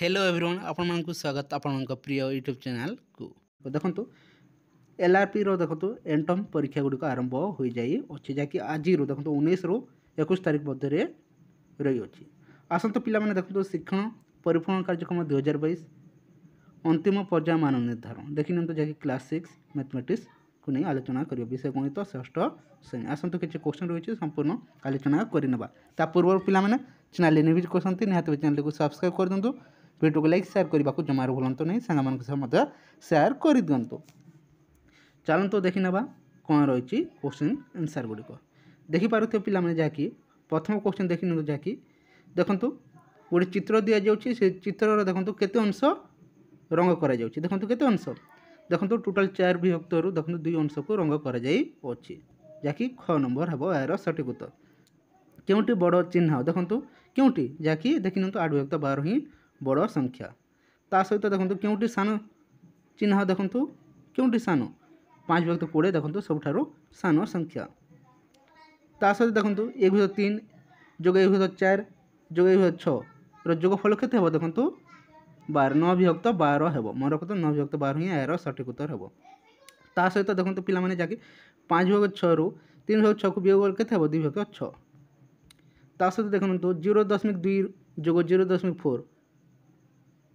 hello everyone ଆପଣମାନଙ୍କୁ ସ୍ୱାଗତ ଆପଣଙ୍କ ପ୍ରିୟ ୟୁଟ୍ୟୁବ୍ ଚ୍ୟାନେଲ୍କୁ ଦେଖନ୍ତୁ ଏଲ୍ଆର୍ପିର ଦେଖନ୍ତୁ ଏଣ୍ଟମ୍ ପରୀକ୍ଷା ଗୁଡ଼ିକ ଆରମ୍ଭ ହୋଇଯାଇଅଛି ଯାହାକି ଆଜିରୁ ଦେଖନ୍ତୁ ଉଣେଇଶରୁ ଏକୋଇଶ ତାରିଖ ମଧ୍ୟରେ ରହିଅଛି ଆସନ୍ତୁ ପିଲାମାନେ ଦେଖନ୍ତୁ ଶିକ୍ଷଣ ପରିପୂରଣ କାର୍ଯ୍ୟକ୍ରମ ଦୁଇ ହଜାର ବାଇଶ ଅନ୍ତିମ ପର୍ଯ୍ୟାୟ ମାନ ନିର୍ଦ୍ଧାରଣ ଦେଖିନିଅନ୍ତୁ ଯାହାକି କ୍ଲାସ୍ ସିକ୍ସ ମ୍ୟାଥମେଟିକ୍ସକୁ ନେଇ ଆଲୋଚନା କରିବା ବିଷୟ ଗଣିତ ଷଷ୍ଠ ଶ୍ରେଣୀ ଆସନ୍ତୁ କିଛି କୋଶ୍ଚିନ୍ ରହିଛି ସମ୍ପୂର୍ଣ୍ଣ ଆଲୋଚନା କରିନେବା ତା ପୂର୍ବରୁ ପିଲାମାନେ ଚ୍ୟାନେଲ୍ ଏନିଭିଜ୍ କରୁଛନ୍ତି ନିହାତି ଚ୍ୟାନେଲ୍କୁ ସବସ୍କ୍ରାଇବ୍ କରିଦିଅନ୍ତୁ ଭିଡ଼ିଓକୁ ଲାଇକ୍ ସେୟାର କରିବାକୁ ଜମାରୁ ଭୁଲନ୍ତୁ ନାହିଁ ସାଙ୍ଗମାନଙ୍କ ସହ ମଧ୍ୟ ସେୟାର କରିଦିଅନ୍ତୁ ଚାଲନ୍ତୁ ଦେଖିନେବା କ'ଣ ରହିଛି କୋଶ୍ଚିନ୍ ଆନ୍ସର୍ ଗୁଡ଼ିକ ଦେଖିପାରୁଥିବେ ପିଲାମାନେ ଯାହାକି ପ୍ରଥମ କୋଶ୍ଚିନ୍ ଦେଖିନେବେ ଯାହାକି ଦେଖନ୍ତୁ ଗୋଟେ ଚିତ୍ର ଦିଆଯାଉଛି ସେ ଚିତ୍ରର ଦେଖନ୍ତୁ କେତେ ଅଂଶ ରଙ୍ଗ କରାଯାଉଛି ଦେଖନ୍ତୁ କେତେ ଅଂଶ ଦେଖନ୍ତୁ ଟୋଟାଲ୍ ଚାରି ବିଭକ୍ତରୁ ଦେଖନ୍ତୁ ଦୁଇ ଅଂଶକୁ ରଙ୍ଗ କରାଯାଇଅଛି ଯାହାକି ଖ ନମ୍ବର ହେବ ଏହାର ସଠିକ ଉତ୍ତର କେଉଁଠି ବଡ଼ ଚିହ୍ନ ଦେଖନ୍ତୁ କେଉଁଠି ଯାହାକି ଦେଖିନିଅନ୍ତୁ ଆଠ ବିଭକ୍ତ ବାର ହିଁ বড় সংখ্যা তা সহিত দেখুন কেউটি সান চিহ্ন দেখুন কেউটি সান পাঁচ বিভক্ত কোড়ে দেখুন সবুঠার সান সংখ্যা তা সহিত দেখুন একুশ তিন যোগ একুশ চার যোগ একুশ ছর যোগফল কেতে হব দেখুন বার ন বিভক্ত বার হব মনে রখত ন বিভক্ত বার ହିଁ ଏହାର ସଠିକ ଉତ୍ତର ହେବ ତା ସହିତ ଦେଖନ୍ତୁ ପିଲାମାନେ ଯାହାକି ପାଞ୍ଚ ବିଭକ୍ତ ଛଅରୁ ତିନି ବିଭକ୍ତ ଛଅକୁ ବିୟୋଗ କଲେ କେତେ ହେବ ଦୁଇ ବିଭକ୍ତ ଛଅ ତା ସହିତ ଦେଖନ୍ତୁ ଜିରୋ ଦଶମିକ ଦୁଇ ଯୋଗ ଜିରୋ ଦଶମିକ ଫୋର୍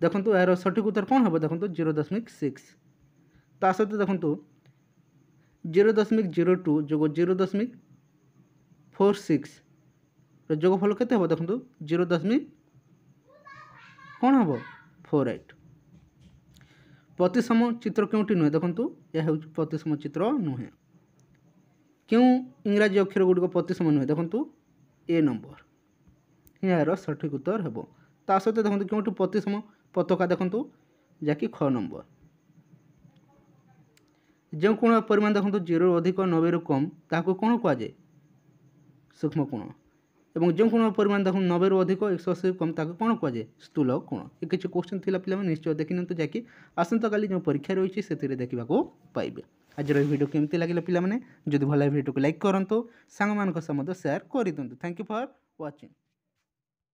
ଦେଖନ୍ତୁ ଏହାର ସଠିକ୍ ଉତ୍ତର କ'ଣ ହେବ ଦେଖନ୍ତୁ ଜିରୋ ଦଶମିକ ସିକ୍ସ ତା ସହିତ ଦେଖନ୍ତୁ ଜିରୋ ଦଶମିକ ଜିରୋ ଟୁ ଯୋଗ ଜିରୋ ଦଶମିକ ଫୋର୍ ସିକ୍ସର ଯୋଗଫଳ କେତେ ହେବ ଦେଖନ୍ତୁ ଜିରୋ ଦଶମିକ କ'ଣ ହେବ ଫୋର୍ ଏଇଟ୍ ପ୍ରତିସମ ଚିତ୍ର କେଉଁଠି ନୁହେଁ ଦେଖନ୍ତୁ ଏହା ହେଉଛି ପ୍ରତିସମ ଚିତ୍ର ନୁହେଁ କେଉଁ ଇଂରାଜୀ ଅକ୍ଷର ଗୁଡ଼ିକ ପ୍ରତିସମ ନୁହେଁ ଦେଖନ୍ତୁ ଏ ନମ୍ବର ଏହାର ସଠିକ୍ ଉତ୍ତର ହେବ ତା ସହିତ ଦେଖନ୍ତୁ କେଉଁଠି ପ୍ରତିସମ ପତାକା ଦେଖନ୍ତୁ ଯାହାକି ଖ ନମ୍ବର ଯେଉଁ କୋଣର ପରିମାଣ ଦେଖନ୍ତୁ ଜିରୋରୁ ଅଧିକ ନବେରୁ କମ୍ ତାହାକୁ କ'ଣ କୁହାଯାଏ ସୂକ୍ଷ୍ମ କୋଣ ଏବଂ ଯେଉଁ କୋଣର ପରିମାଣ ଦେଖନ୍ତୁ ନବେରୁ ଅଧିକ ଏକଶହ ଅଶୀରୁ କମ୍ ତାହାକୁ କ'ଣ କୁହାଯାଏ ସ୍ଥୂଳ କୋଣ ଏ କିଛି କୋଶ୍ଚିନ୍ ଥିଲା ପିଲାମାନେ ନିଶ୍ଚୟ ଦେଖିନିଅନ୍ତୁ ଯାହାକି ଆସନ୍ତାକାଲି ଯେଉଁ ପରୀକ୍ଷା ରହିଛି ସେଥିରେ ଦେଖିବାକୁ ପାଇବେ ଆଜିର ଏହି ଭିଡ଼ିଓ କେମିତି ଲାଗିଲା ପିଲାମାନେ ଯଦି ଭଲ ଭିଡ଼ିଓକୁ ଲାଇକ୍ କରନ୍ତୁ ସାଙ୍ଗମାନଙ୍କ ସହ ମଧ୍ୟ ସେୟାର କରିଦିଅନ୍ତୁ ଥ୍ୟାଙ୍କ ୟୁ ଫର୍ ୱାଚିଂ